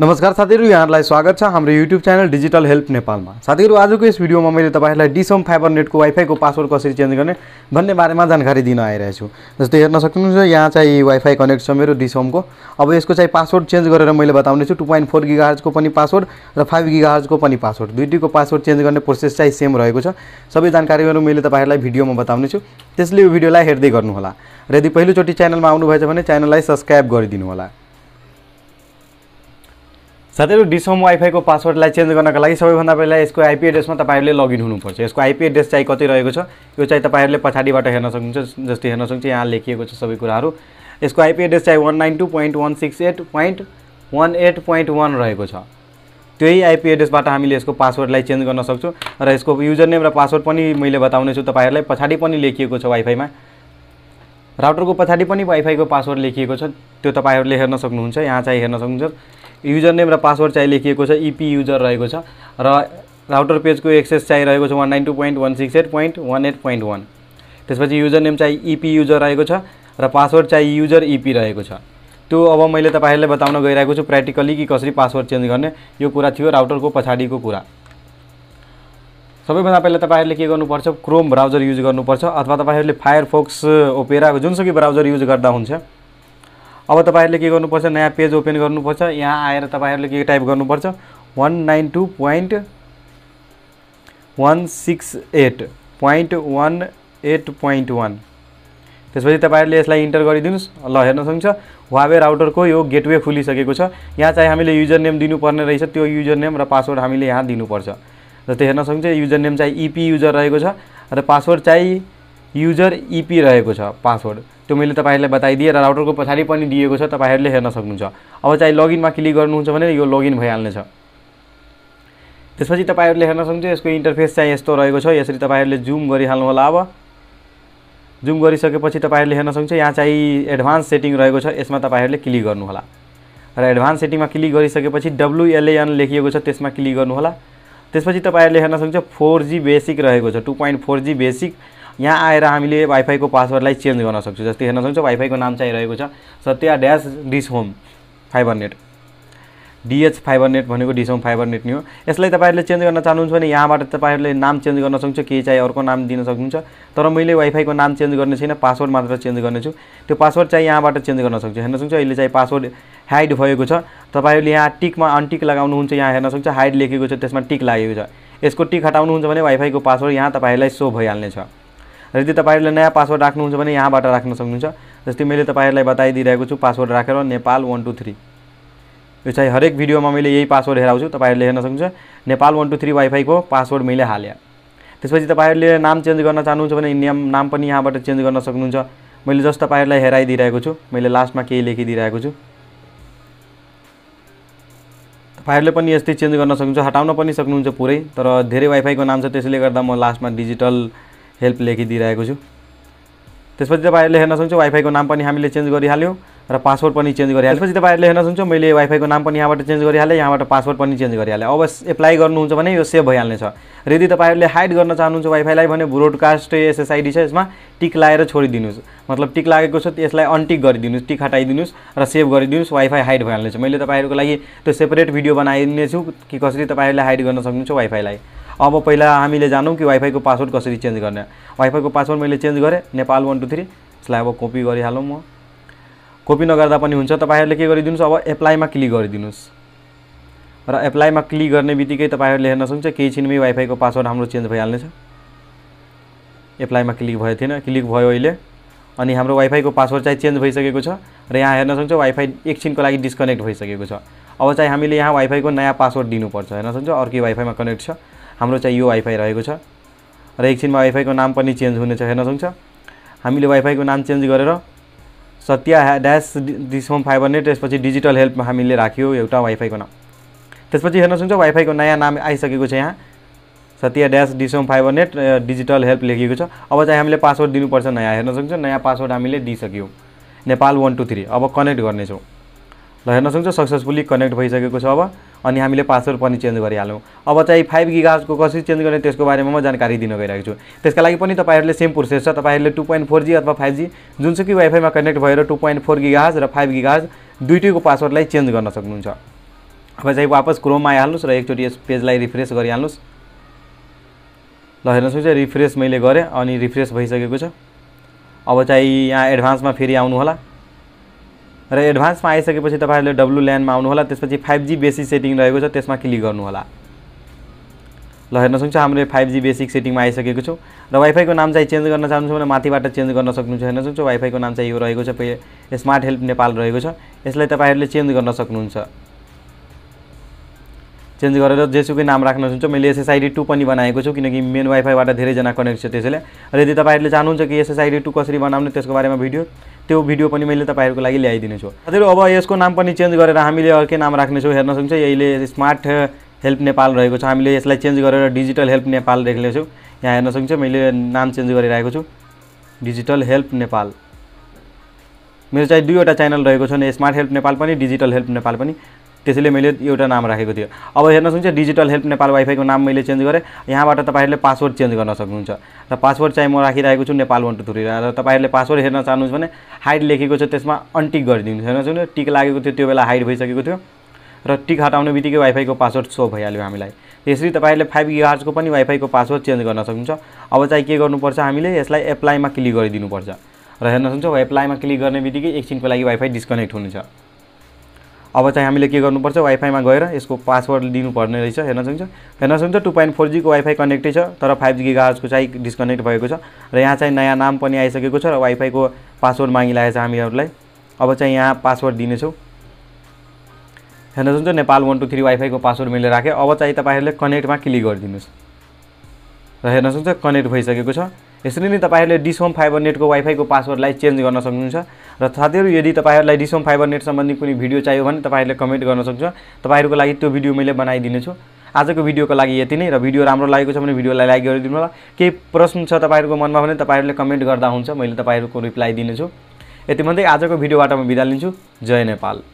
नमस्कार साथीहरू यहाँहरूलाई स्वागत छ हाम्रो युट्युब च्यानल डिजिटल हेल्प नेपालमा साथीहरू आजको यस भिडियोमा मैले तपाईँहरूलाई डिसम फाइबर नेटको वाइफाईको पासवर्ड कसरी चेन्ज गर्ने भन्ने बारेमा जानकारी दिन आइरहेछु जस्तै हेर्न सक्नुहुन्छ यहाँ चाहिँ वाइफाई कनेक्ट छ मेरो डिसमको अब यसको चाहिँ पासवर्ड चेन्ज गरेर मैले बताउनेछु टु पोइन्ट फोर पनि पासवर्ड र फाइभ गिगाहरजको पनि पासवर्ड दुइटीको पासवर्ड चेन्ज गर्ने प्रोसेस चाहिँ सेम रहेको छ सबै जानकारीहरू मैले तपाईँहरूलाई भिडियोमा बताउने छु त्यसले यो भिडियोलाई हेर्दै गर्नुहोला र यदि पहिलोचोटि च्यानलमा आउनुभएछ भने च्यानललाई सब्सक्राइब गरिदिनु होला साथीहरू डिसम वाइफाईको पासवर्डलाई चेन्ज गर्नको लागि सबैभन्दा पहिला यसको आइपी एड्रेसमा तपाईँहरूले लगइन हुनुपर्छ यसको आइपी एड्रेस चाहिँ कति रहेको छ यो चाहिँ तपाईँहरूले पछाडिबाट हेर्न सक्नुहुन्छ जस्तै हेर्न सक्नुहुन्छ यहाँ लेखिएको छ सबै कुराहरू यसको आइपी एड्रेस चाहिँ one nine two point one six eight point one eight point one रहेको छ त्यही आइपी एड्रेसबाट हामीले यसको पासवर्डलाई चेन्ज गर्न सक्छौँ र यसको युजर नेम र पासवर्ड पनि मैले बताउनेछु तपाईँहरूलाई पछाडि पनि लेखिएको छ वाइफाईमा राउटरको पछाडि पनि वाइफाईको पासवर्ड लेखिएको छ त्यो तपाईँहरूले हेर्न सक्नुहुन्छ यहाँ चाहिँ हेर्न सक्नुहुन्छ युजर नेम र पासवर्ड चाहिँ लेखिएको छ इपी e युजर रहेको छ र राउटर पेजको एक्सेस चाहिरहेको छ one nine two point one six eight point one eight point one त्यसपछि युजर नेम चाहिँ इपी e युजर रहेको छ र पासवर्ड चाहिँ युजर इपी e रहेको छ त्यो अब मैले तपाईँहरूलाई बताउन गइरहेको छु प्र्याक्टिकली कि कसरी पासवर्ड चेन्ज गर्ने यो कुरा थियो राउटरको पछाडिको कुरा सबैभन्दा पहिला तपाईँहरूले के गर्नुपर्छ क्रोम ब्राउजर युज गर्नुपर्छ अथवा तपाईँहरूले फायरफोक्स ओपेरा जुनसुकै ब्राउजर युज गर्दा हुन्छ अब तपाईँहरूले के गर्नुपर्छ नयाँ पेज ओपन गर्नुपर्छ यहाँ आएर तपाईँहरूले के टाइप गर्नुपर्छ one nine two point one six eight point one eight point one त्यसपछि तपाईँहरूले यसलाई इन्टर गरिदिनुहोस् ल हेर्न सक्छ वावे राउटरको यो गेटवे खुलिसकेको छ यहाँ चाहिँ हामीले युजर नेम दिनुपर्ने रहेछ त्यो युजर नेम र पासवर्ड हामीले यहाँ दिनुपर्छ जस्तै हेर्न सक्छ युजर नेम चाहिँ इपी e युजर रहेको छ र पासवर्ड चाहिँ युजर इपी e रहेको छ पासवर्ड त्यो मैले तपाईँहरूलाई बताइदिएँ र राउटरको पछाडि पनि दिएको छ तपाईँहरूले हेर्न सक्नुहुन्छ अब चाहिँ लगइनमा क्लिक गर्नुहुन्छ भने यो लगइन भइहाल्नेछ त्यसपछि तपाईँहरूले हेर्न सक्नुहुन्छ यसको इन्टरफेस चाहिँ यस्तो रहेको छ यसरी तपाईँहरूले जुम गरिहाल्नु होला अब जुम गरिसकेपछि तपाईँहरूले हेर्न सक्नुहुन्छ यहाँ चाहिँ एडभान्स सेटिङ रहेको छ यसमा तपाईँहरूले क्लिक गर्नुहोला र एडभान्स सेटिङमा क्लिक गरिसकेपछि डब्लुएलएन लेखिएको छ त्यसमा क्लिक गर्नुहोला त्यसपछि तपाईँहरूले हेर्न सक्नुहुन्छ फोर जी बेसिक रहेको छ two point four G basic यहाँ आएर हामीले वाइफाईको पासवर्डलाई चेन्ज गर्न सक्छौँ जस्तै हेर्न सक्छौँ वाइफाईको नाम चाहिँ रहेको छ Satya dash Dish Home Fiber Net D H Fiber Net भनेको डिस होम फाइबर नेट नि हो यसलाई तपाईँहरूले चेन्ज गर्न चाहनुहुन्छ भने यहाँबाट तपाईँहरूले नाम चेन्ज गर्न सक्छ केही चाहिँ अर्को नाम दिन सक्नुहुन्छ तर मैले वाइफाईको नाम चेन्ज गर्ने छैन पासवर्ड मात्र चेन्ज गर्नेछु त्यो पासवर्ड चाहिँ यहाँबाट चेन्ज गर्न सक्छु हेर्न सक्छु अहिले चाहिँ पासवर्ड हाइड भएको छ तपाईँहरूले यहाँ टिकमा अनटिक लगाउनुहुन्छ यहाँ हेर्न सक्छ हाइड लेखेको छ त्यसमा टिक लागेको छ यसको टिक हटाउनुहुन्छ भने वाइफाईको पासवर्ड यहाँ तपाईँहरूलाई सो भइहाल्नेछ यदि तपाईँहरूले नयाँ पासवर्ड राख्नुहुन्छ भने यहाँबाट राख्न सक्नुहुन्छ जस्तै मैले तपाईँहरूलाई बताइदिइरहेको छु पासवर्ड राखेर नेपाल वान टू थ्री यो चाहिँ हरेक भिडियोमा मैले यही पासवर्ड हेराउँछु तपाईँहरूले हेर्न सक्नुहुन्छ नेपाल वान टू थ्री वाइफाईको पासवर्ड मैले हालेँ त्यसपछि तपाईँहरूले नाम चेन्ज गर्न चाहनुहुन्छ भने नियम नाम पनि यहाँबाट चेन्ज गर्न सक्नुहुन्छ मैले जस्ट तपाईँहरूलाई हेराइदिइरहेको छु मैले लास्टमा केही लेखिदिइरहेको छु तपाईँहरूले पनि यस्तै चेन्ज गर्न सक्नुहुन्छ हटाउन पनि सक्नुहुन्छ पुरै तर धेरै वाइफाईको नाम छ त्यसैले गर्दा म लास्टमा डिजिटल हेल्प लेखिदिइरहेको छु त्यसपछि तपाईँहरूले हेर्न सक्नुहुन्छ वाइफाईको नाम पनि हामीले चेन्ज गरिहाल्यौँ र पासवर्ड पनि चेन्ज गरिहाल्यो त्यसपछि तपाईँहरूले हेर्न सक्छौँ मैले वाइफाईको नाम पनि यहाँबाट चेन्ज गरिहालेँ यहाँबाट पासवर्ड पनि चेन्ज गरिहालेँ अब एप्लाई गर्नुहुन्छ भने यो सेभ भइहाल्नेछ र यदि तपाईँहरूले हाइड गर्न चाहनुहुन्छ वाइफाईलाई भने ब्रोडकास्ट एसएसआइडी छ यसमा टिक लाएर छोडिदिनुहोस् मतलब टिक लागेको छ यसलाई अनटिक गरिदिनुहोस् टिक हटाइदिनुहोस् र सेभ गरिदिनुहोस् वाइफाई हाइड भइहाल्नेछ मैले तपाईँहरूको लागि त्यो सेपरेट भिडियो बनाइदिनेछु कि कसरी तपाईँहरूले हाइड गर्न सक्नुहुन्छ वाइफाईलाई अब पहिला हामीले जानौँ कि वाइफाईको पासवर्ड कसरी चेन्ज गर्ने वाइफाईको पासवर्ड मैले चेन्ज गरेँ नेपाल वान टू थ्री यसलाई अब कपी गरिहालौँ म कपी नगर्दा पनि हुन्छ तपाईँहरूले के गरिदिनुहोस् अब एप्लाईमा क्लिक गरिदिनुहोस् र एप्लाईमा क्लिक गर्ने बित्तिकै तपाईँहरूले हेर्न सक्छ केही छिनमै वाइफाईको पासवर्ड हाम्रो चेन्ज भइहाल्नेछ एप्लाईमा क्लिक भयो थिएन क्लिक भयो अहिले अनि हाम्रो वाइफाईको पासवर्ड चाहिँ चेन्ज भइसकेको छ र यहाँ हेर्न सक्छ वाइफाई एकछिनको लागि डिस्कनेक्ट भइसकेको छ अब चाहिँ हामीले यहाँ वाइफाईको नयाँ पासवर्ड दिनुपर्छ हेर्न सक्छ अर्कै वाइफाईमा कनेक्ट छ हाम्रो चाहिँ यो वाइफाई रहेको छ र एकछिनमा वाइफाईको नाम पनि चेन्ज हुनेछ हेर्न सक्छ हामीले वाइफाईको नाम चेन्ज गरेर Satya dash Home five hundred त्यसपछि डिजिटल हेल्प हामीले राख्यो एउटा वाइफाईको नाम त्यसपछि हेर्न सक्छ वाइफाईको नयाँ नाम आइसकेको छ यहाँ Satya dash Dish Home five hundred digital help लेखिएको छ अब चाहिँ हामीले पासवर्ड दिनुपर्छ नयाँ हेर्न सक्छौँ नयाँ पासवर्ड हामीले दिइसक्यौँ नेपाल वान टू थ्री अब कनेक्ट गर्नेछौँ ल हेर्न सक्छ सक्सेसफुली कनेक्ट भइसकेको छ अब अनि हामीले पासवर्ड पनि चेन्ज गरिहालौँ अब चाहिँ फाइभ गिगाजको कसरी चेन्ज गर्ने त्यसको बारेमा म जानकारी दिन गइरहेको छु त्यसका लागि पनि तपाईँहरूले सेम प्रोसेस छ तपाईँहरूले टु पोइन्ट फोर जी अथवा फाइभ जी जुनसुकै वाइफाईमा कनेक्ट भएर टु पोइन्ट फोर गिगाज र फाइभ गिगाज दुइटैको पासवर्डलाई चेन्ज गर्न सक्नुहुन्छ अब चाहिँ वापस क्रोममा आइहाल्नुहोस् र एकचोटि यस पेजलाई रिफ्रेस गरिहाल्नुहोस् ल हेर्न सक्छ रिफ्रेस मैले गरेँ अनि रिफ्रेस भइसकेको छ अब चाहिँ यहाँ एडभान्समा फेरि आउनुहोला र एडभान्समा आइसकेपछि तपाईँहरूले डब्लु ल्यान्डमा आउनुहोला त्यसपछि फाइभ जी बेसिक सेटिङ रहेको छ त्यसमा क्लिक गर्नुहोला ल हेर्न सक्छ हामीले फाइभ जी बेसिक सेटिङमा आइसकेको छौँ र वाइफाईको नाम चाहिँ चेन्ज गर्न चाहनुहुन्छ भने माथिबाट चेन्ज गर्न सक्नुहुन्छ हेर्न सक्छ वाइफाईको नाम चाहिँ यो रहेको छ स्मार्ट हेल्प नेपाल रहेको छ यसलाई तपाईँहरूले चेन्ज गर्न सक्नुहुन्छ चेन्ज गरेर जेसुकै नाम राख्न सक्छु मैले एसएसआइडी टू पनि बनाएको छु किनकि मेन वाइफाईबाट धेरैजना कनेक्ट छ त्यसैले र यदि तपाईँहरूले चाहनुहुन्छ कि एसएसआइडी टू कसरी बनाउने त्यसको बारेमा भिडियो त्यो भिडियो पनि मैले तपाईँहरूको लागि ल्याइदिनेछु साथीहरू अब यसको नाम पनि चेन्ज गरेर हामीले अर्कै नाम राख्नेछौँ हेर्न सक्छ यहीले स्मार्ट हेल्प नेपाल रहेको छ हामीले यसलाई चेन्ज गरेर डिजिटल हेल्प नेपाल देख्नेछौँ यहाँ हेर्न सक्छ मैले नाम चेन्ज गरिरहेको छु डिजिटल हेल्प नेपाल मेरो चाहिँ दुईवटा च्यानल रहेको छ स्मार्ट हेल्प नेपाल पनि डिजिटल हेल्प नेपाल पनि त्यसैले मैले एउटा नाम राखेको थियो अब हेर्नुहोस् हुन्छ डिजिटल हेल्प नेपाल वाइफाईको नाम मैले चेन्ज गरेँ यहाँबाट तपाईँहरूले पासवर्ड चेन्ज गर्न सक्नुहुन्छ र पासवर्ड चाहिँ म राखिरहेको छु नेपाल वान टू थ्री र तपाईँहरूले पासवर्ड हेर्न चाहनुहुन्छ भने हाइट लेखेको छ त्यसमा अनटिक गरिदिनुहोस् हेर्नुहोस् भने टिक लागेको थियो त्यो बेला हाइट भइसकेको थियो र टिक हटाउने बित्तिकै वाइफाईको पासवर्ड सो भइहाल्यो हामीलाई यसरी तपाईँहरूले फाइभ गिगार्सको पनि वाइफाईको पासवर्ड चेन्ज गर्न सक्नुहुन्छ अब चाहिँ के गर्नुपर्छ हामीले यसलाई एप्लाईमा क्लिक गरिदिनुपर्छ र हेर्न सक्छौँ एप्लाईमा क्लिक गर्ने बित्तिकै एकछिनको लागि वाइफाई डिस्कनेक्ट हुनेछ अब चाहिँ हामीले के गर्नुपर्छ वाइफाईमा गएर यसको पासवर्ड लिनुपर्ने रहेछ हेर्न सक्छ हेर्न सक्छ टु पोइन्ट फोर जीको वाइफाई कनेक्टै छ तर फाइभ जी गाजको चाहिँ डिस्कनेक्ट भएको छ र यहाँ चाहिँ नयाँ नाम पनि आइसकेको छ र वाइफाईको पासवर्ड मागिरहेको छ हामीहरूलाई अब चाहिँ यहाँ पासवर्ड दिनेछौँ हेर्न सक्छ नेपाल वान टू थ्री वाइफाईको पासवर्ड मैले राखेँ अब चाहिँ तपाईँहरूले कनेक्टमा क्लिक गरिदिनुहोस् र हेर्न सक्छ कनेक्ट भइसकेको छ यसरी नै तपाईँहरूले डिसोम फाइबर नेटको वाइफाईको पासवर्डलाई चेन्ज गर्न सक्नुहुन्छ र साथीहरू यदि तपाईँहरूलाई डिसोम फाइबर नेट सम्बन्धी कुनै भिडियो चाहियो भने तपाईँहरूले कमेन्ट गर्न सक्छ तपाईँहरूको लागि त्यो भिडियो मैले बनाइदिनेछु आजको भिडियोको लागि यति नै र भिडियो राम्रो लागेको छ भने भिडियोलाई लाइक गरिदिनु होला केही प्रश्न छ तपाईँहरूको मनमा भने तपाईँहरूले कमेन्ट गर्दा हुन्छ मैले तपाईँहरूको रिप्लाई दिनेछु यति भन्दै आजको भिडियोबाट म बिदा लिन्छु जय नेपाल